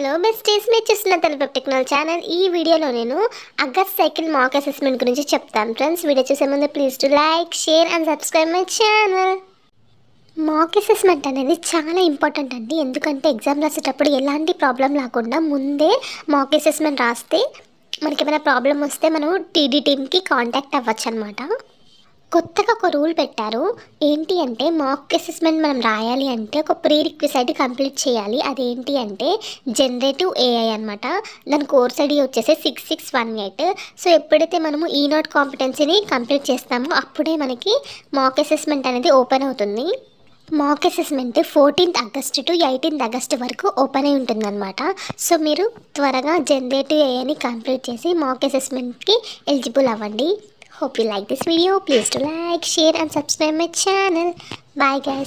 Hello besties మీరు చూస్తున్న తెలుపు టెక్నాలజీ ఛానల్ ఈ వీడియోలో నేను అగస్ట్ సైకిల్ మాక్ అసెస్మెంట్ గురించి చెప్తాను ఫ్రెండ్స్ వీడియో చూసే ముందు please to like share and subscribe my channel mock assessment అనేది చాలా ఇంపార్టెంట్ అండి ఎందుకంటే ఎగ్జామ్ రాసేటప్పుడు ఎలాంటి ప్రాబ్లం లేకుండా ముందే మాక్ అసెస్మెంట్ రాస్తే మనకి ఏమైనా ప్రాబ్లం వస్తే మనం టీడీ టీమ్కి కాంటాక్ట్ అవ్వచ్చు అనమాట కొత్తగా ఒక రూల్ పెట్టారు ఏంటి అంటే మాక్ అసెస్మెంట్ మనం రాయాలి అంటే ఒక ప్రీ అయితే కంప్లీట్ చేయాలి అదేంటి అంటే జనరేటివ్ ఏఐ అనమాట దాని కోర్స్ ఐడి వచ్చేసి six six one eight so ఎప్పుడైతే మనము ఈ నాట్ కాంపిటెన్సీని కంప్లీట్ చేస్తామో అప్పుడే మనకి మాక్ అసెస్మెంట్ అనేది ఓపెన్ అవుతుంది mock assessment fourteenth August to eighteenth August వరకు ఓపెన్ అయి ఉంటుందన్నమాట సో మీరు త్వరగా జనరేటివ్ ఏఐని కంప్లీట్ చేసి మాక్ అసెస్మెంట్కి ఎలిజిబుల్ అవ్వండి Hope you like this video. Please do like, share and subscribe my channel. Bye guys.